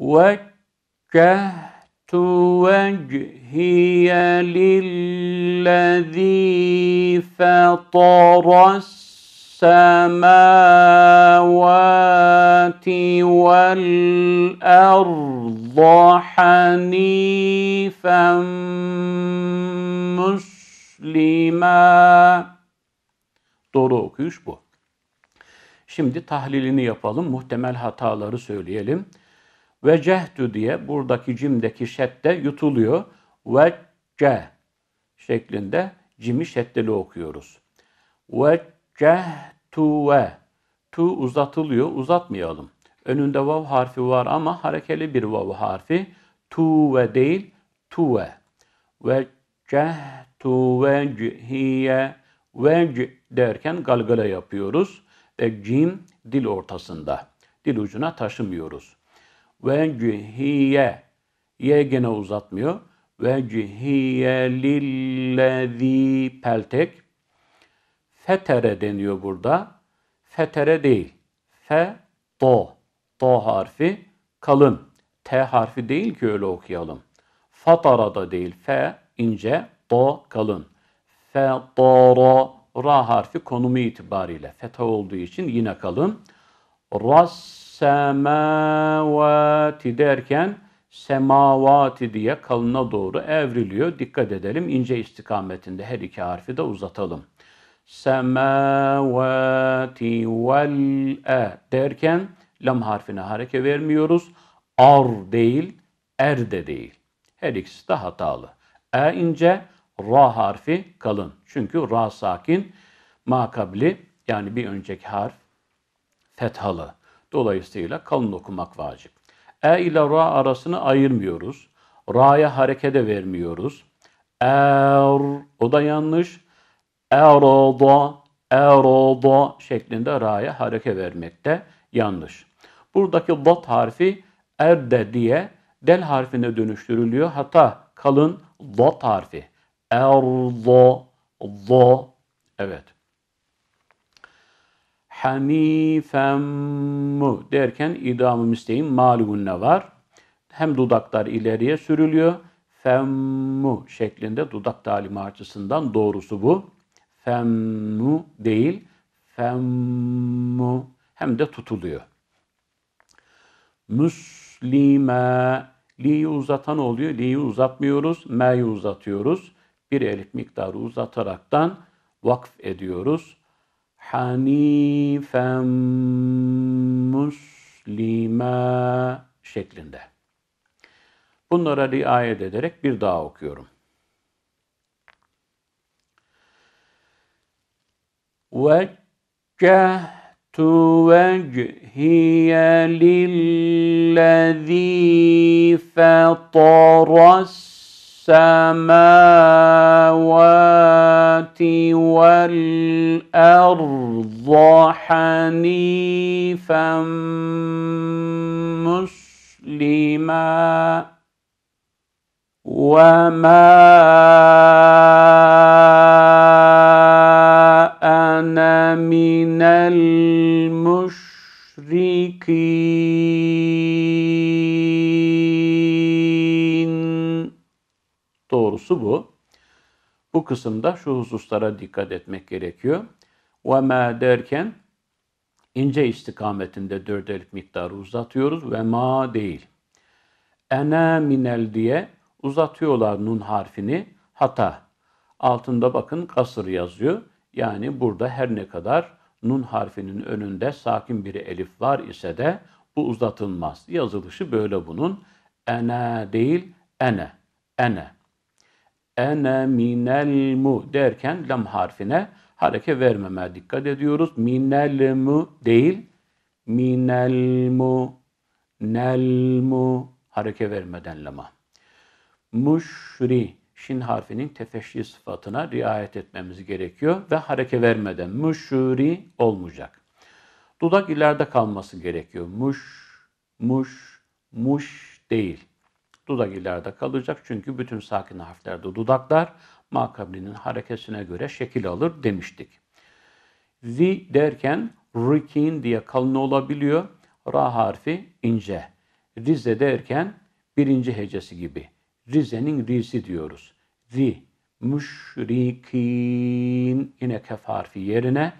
وجهت وجهي للذي فطر السماوات والارض حنيفا مسلما. Doğru okuyuş bu. Şimdi tahlilini yapalım, muhtemel hataları söyleyelim. Ve cehtü diye buradaki cimdeki şedde yutuluyor. Ve ce şeklinde cimi şeddeli okuyoruz. Ve cehtu ve tu uzatılıyor. Uzatmayalım. Önünde vav harfi var ama harekeli bir vav harfi. Tu ve değil tuve. Ve cehtu ve cihiye ve derken galgala yapıyoruz. Ve cim dil ortasında. Dil ucuna taşımıyoruz. Ve cühiye. Ye gene uzatmıyor. Ve cühiye lillezî peltek. Fetere deniyor burada. Fetere değil. Fe, do. Do harfi kalın. T harfi değil ki öyle okuyalım. Fatara da değil. Fe ince, do kalın. Fe, do, ra harfi konumu itibariyle. Feta olduğu için yine kalın. Ras, semavati derken semavati diye kalına doğru evriliyor. Dikkat edelim ince istikametinde her iki harfi de uzatalım. Semavati vel e derken lam harfine hareke vermiyoruz. Ar değil, er de değil. Her ikisi de hatalı. E ince, ra harfi kalın. Çünkü ra sakin, makabli yani bir önceki harf fethalı. Dolayısıyla kalın okumak vacip. E ile ra arasını ayırmıyoruz. Ra'ya harekete vermiyoruz. Er, o da yanlış. Erada, erada şeklinde ra'ya hareke vermek de yanlış. Buradaki dot harfi erde diye del harfine dönüştürülüyor. Hatta kalın dot harfi. Erdo, da. Evet hamifen mu derken idamı müstehim ne var. Hem dudaklar ileriye sürülüyor. Femmu şeklinde dudak talimi açısından doğrusu bu. Femmu değil. Femmu hem de tutuluyor. Müslime li'yi uzatan oluyor. Li'yi uzatmıyoruz. Me'yi uzatıyoruz. Bir elif miktarı uzataraktan vakf ediyoruz hanifen muslima şeklinde. Bunlara riayet ederek bir daha okuyorum. Ve وَجَّهْتُ وَجْهِيَ لِلَّذ۪ي فَطَرَ السماوات والأرض حنيفا مسلما وما أنا من المشركين Doğrusu bu. Bu kısımda şu hususlara dikkat etmek gerekiyor. Ve ma derken ince istikametinde dördelik elif miktarı uzatıyoruz ve ma değil. Ene minel diye uzatıyorlar nun harfini hata. Altında bakın kasır yazıyor. Yani burada her ne kadar nun harfinin önünde sakin bir elif var ise de bu uzatılmaz. Yazılışı böyle bunun. Ene değil ene. Ene ene minel mu derken lam harfine hareke vermemeye dikkat ediyoruz. Minel mu değil minel mu nel mu hareke vermeden lama. Muşri şin harfinin tefeşri sıfatına riayet etmemiz gerekiyor ve hareke vermeden müşri olmayacak. Dudak ileride kalması gerekiyor. Muş, muş, muş değil. Dudak ileride kalacak çünkü bütün sakin harflerde dudaklar makablinin hareketine göre şekil alır demiştik. Zi derken rikin diye kalın olabiliyor. Ra harfi ince. Rize derken birinci hecesi gibi. Rize'nin risi diyoruz. Zi, müşrikin yine kef harfi yerine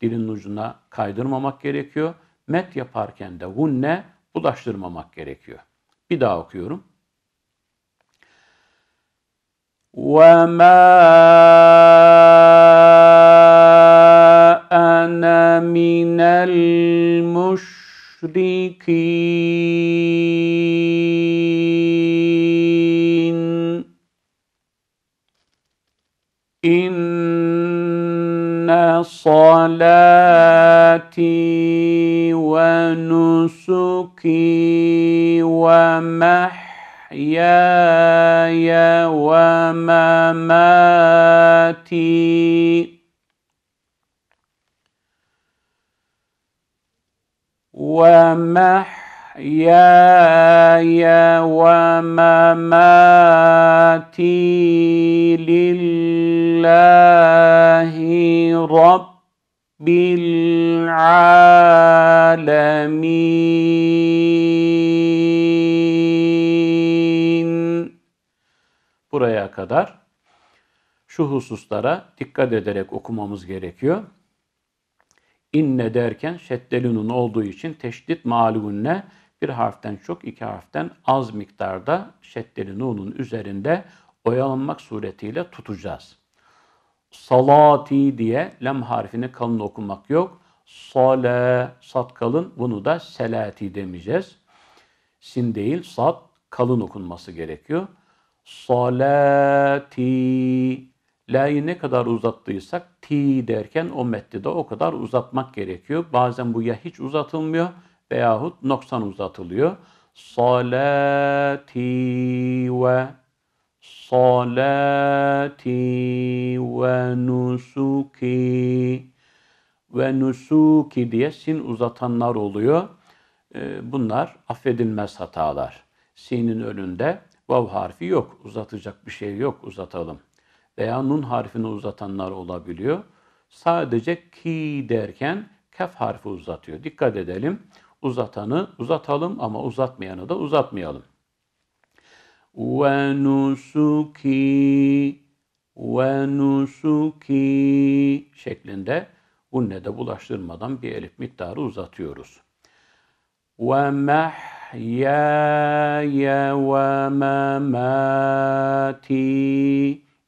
dilin ucuna kaydırmamak gerekiyor. Met yaparken de hunne bulaştırmamak gerekiyor. Bir daha okuyorum. وما انا من المشركين ان صلاتي ونسكي ومحي محياي ومماتي ومحياي ومماتي لله رب العالمين kadar şu hususlara dikkat ederek okumamız gerekiyor. İnne derken şeddelünün olduğu için teşdit malunne bir harften çok iki harften az miktarda şeddelünün üzerinde oyalanmak suretiyle tutacağız. Salati diye lem harfini kalın okumak yok. Sale, sat kalın bunu da selati demeyeceğiz. Sin değil sat kalın okunması gerekiyor salati la'yı ne kadar uzattıysak ti derken o metni de o kadar uzatmak gerekiyor. Bazen bu ya hiç uzatılmıyor veyahut noksan uzatılıyor. Salati ve salati ve nusuki ve nusuki diye sin uzatanlar oluyor. Ee, bunlar affedilmez hatalar. Sinin önünde Vav harfi yok. Uzatacak bir şey yok. Uzatalım. Veya nun harfini uzatanlar olabiliyor. Sadece ki derken kef harfi uzatıyor. Dikkat edelim. Uzatanı uzatalım ama uzatmayanı da uzatmayalım. Ve nusuki ve nusuki şeklinde unnede bulaştırmadan bir elif miktarı uzatıyoruz. Ve meh mahyaye ve memati.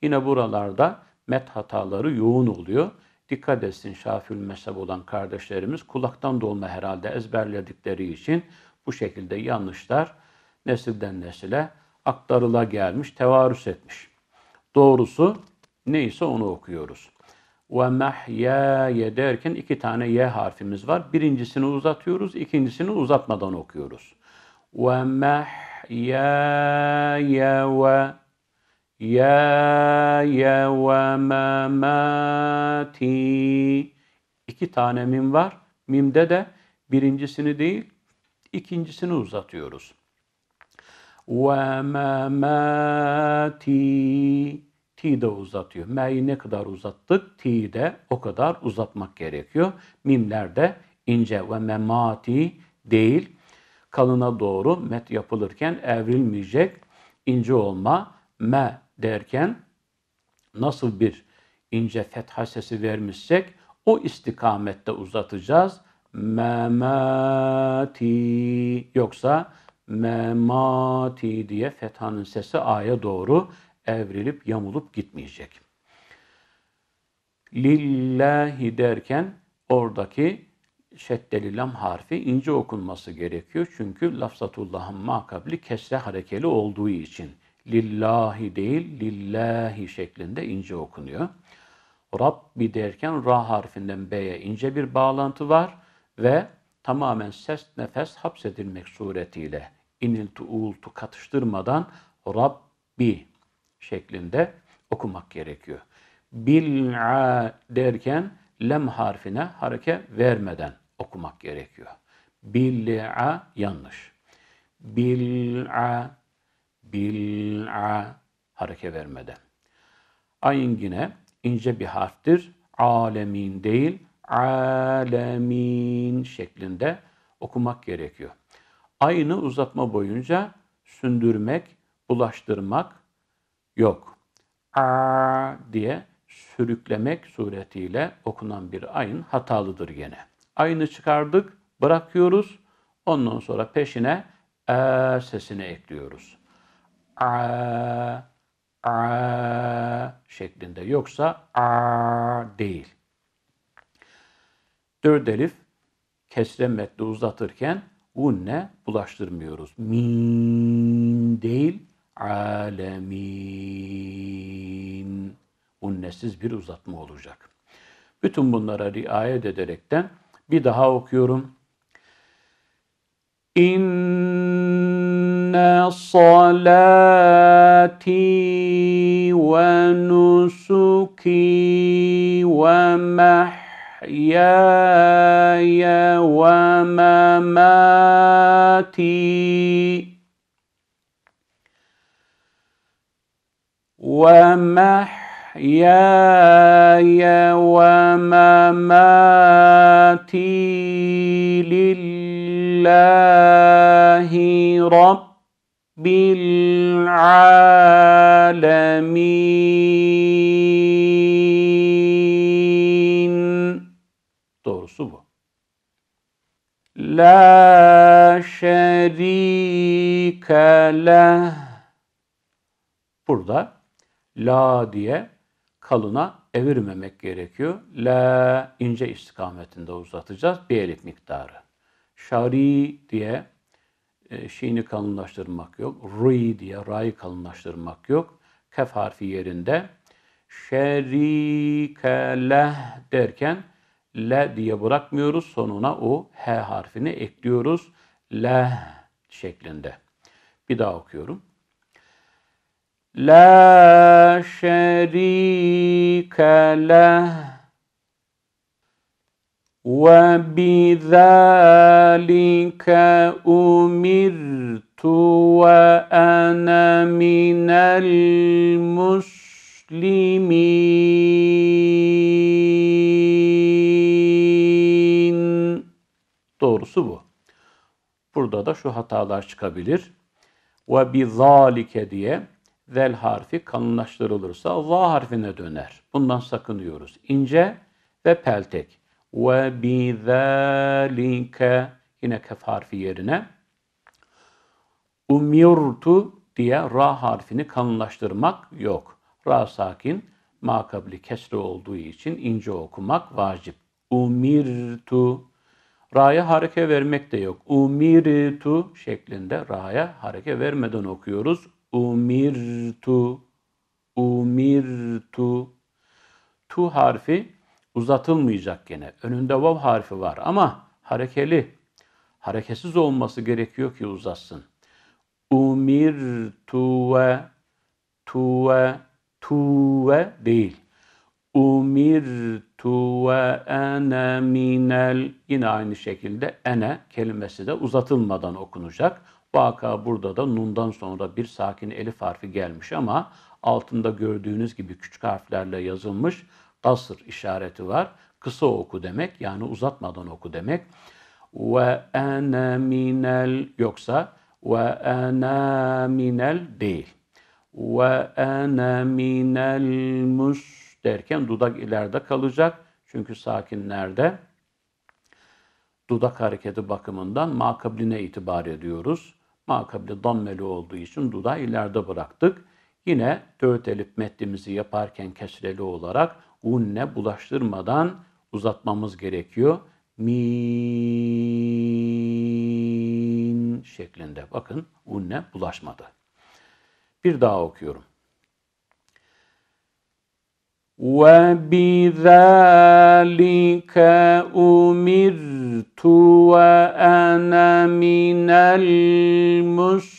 Yine buralarda met hataları yoğun oluyor. Dikkat etsin şafül mezhep olan kardeşlerimiz kulaktan dolma herhalde ezberledikleri için bu şekilde yanlışlar nesilden nesile aktarıla gelmiş, tevarüs etmiş. Doğrusu neyse onu okuyoruz. Ve mahyaye derken iki tane Y harfimiz var. Birincisini uzatıyoruz, ikincisini uzatmadan okuyoruz. ومحياي وياي ومماتي İki tane mim var. Mimde de birincisini değil, ikincisini uzatıyoruz. وَمَمَاتِي T de uzatıyor. M'yi ne kadar uzattık? T de o kadar uzatmak gerekiyor. Mimler de ince ve memati değil, kalına doğru met yapılırken evrilmeyecek ince olma me derken nasıl bir ince fetha sesi vermişsek o istikamette uzatacağız. Memati yoksa memati diye fethanın sesi aya doğru evrilip yamulup gitmeyecek. Lillahi derken oradaki şeddeli lam harfi ince okunması gerekiyor. Çünkü lafzatullahın makabli kesre harekeli olduğu için lillahi değil lillahi şeklinde ince okunuyor. Rabbi derken ra harfinden b'ye ince bir bağlantı var ve tamamen ses nefes hapsedilmek suretiyle iniltu uğultu katıştırmadan Rabbi şeklinde okumak gerekiyor. Bil'a derken lem harfine hareke vermeden okumak gerekiyor. Bil'a yanlış. Bil'a, bil'a hareke vermeden. Ayn yine ince bir harftir. Alemin değil, alemin şeklinde okumak gerekiyor. Aynı uzatma boyunca sündürmek, bulaştırmak yok. A diye sürüklemek suretiyle okunan bir ayın hatalıdır gene. Aynı çıkardık, bırakıyoruz. Ondan sonra peşine e sesini ekliyoruz. A, a şeklinde yoksa a değil. Dört elif kesre metni uzatırken unne bulaştırmıyoruz. Min değil alemin. Unnesiz bir uzatma olacak. Bütün bunlara riayet ederekten Bir daha okuyorum. İnne salati ve nusuki ve mahyaya ve mamati ve mahyaya محياي ومماتي لله رب العالمين لا شريك له Burada لا ديه kalına evirmemek gerekiyor. La ince istikametinde uzatacağız. Bir elif miktarı. Şari diye e, şeyini kalınlaştırmak yok. Rui diye ra'yı kalınlaştırmak yok. Kef harfi yerinde. Şerike leh derken le diye bırakmıyoruz. Sonuna o h harfini ekliyoruz. Leh şeklinde. Bir daha okuyorum. لا شريك له وبذلك أمرت وأنا من المسلمين Doğrusu bu. Burada da şu hatalar çıkabilir. Ve bizalike diye vel harfi kalınlaştırılırsa va harfine döner. Bundan sakınıyoruz. İnce ve peltek. Ve bizalike yine kef harfi yerine umirtu diye ra harfini kalınlaştırmak yok. Ra sakin makabli kesre olduğu için ince okumak vacip. Umirtu Ra'ya hareke vermek de yok. Umirtu şeklinde ra'ya hareke vermeden okuyoruz umirtu, umirtu. Tu harfi uzatılmayacak gene. Önünde vav harfi var ama harekeli. Hareketsiz olması gerekiyor ki uzatsın. Umirtu ve tuve tuve değil. Umirtu ve ene minel yine aynı şekilde ene kelimesi de uzatılmadan okunacak. Mutlaka burada da nundan sonra bir sakin elif harfi gelmiş ama altında gördüğünüz gibi küçük harflerle yazılmış kasır işareti var. Kısa oku demek yani uzatmadan oku demek. Ve ene minel yoksa ve ene minel değil. Ve ene minel mus derken dudak ileride kalacak. Çünkü sakinlerde dudak hareketi bakımından makabline itibar ediyoruz. Makabili dammeli olduğu için dudağı ileride bıraktık. Yine dört elif metnimizi yaparken kesreli olarak unne bulaştırmadan uzatmamız gerekiyor. Min şeklinde. Bakın unne bulaşmadı. Bir daha okuyorum. Ve وَبِذَٰلِكَ umir وأنا من المسلمين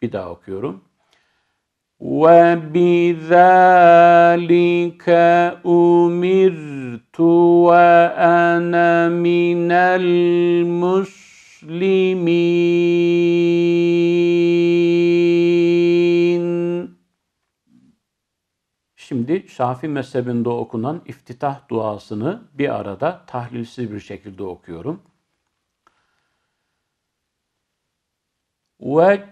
Bir daha okuyorum. وبذلك أمرت وأنا من المسلمين Şimdi Şafi mezhebinde okunan iftitah duasını bir arada tahlilsiz bir şekilde okuyorum. وَجَّهْتُ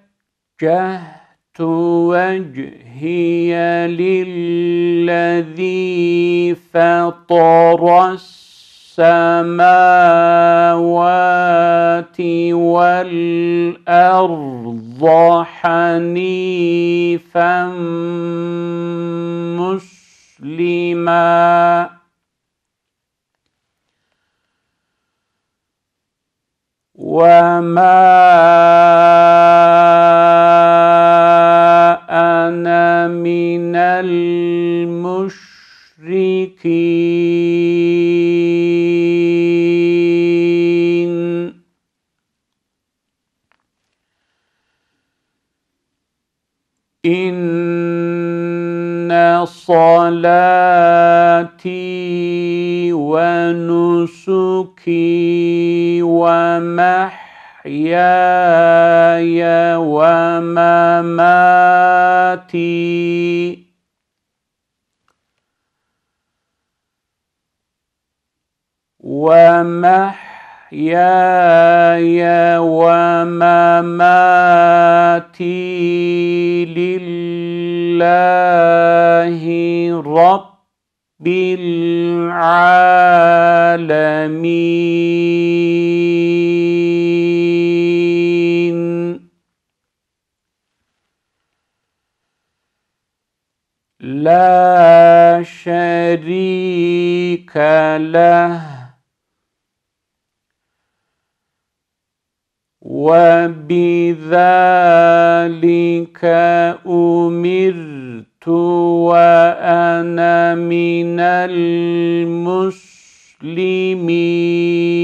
وَجْهِيَ لِلَّذ۪ي فَطَرَ السَّمَاوَاتِ وَالْأَرْضَ حَن۪يفًا تسليما وما محياي ومماتي ومحياي ومماتي لله رب العالمين لا شريك له وبذلك امرت وانا من المسلمين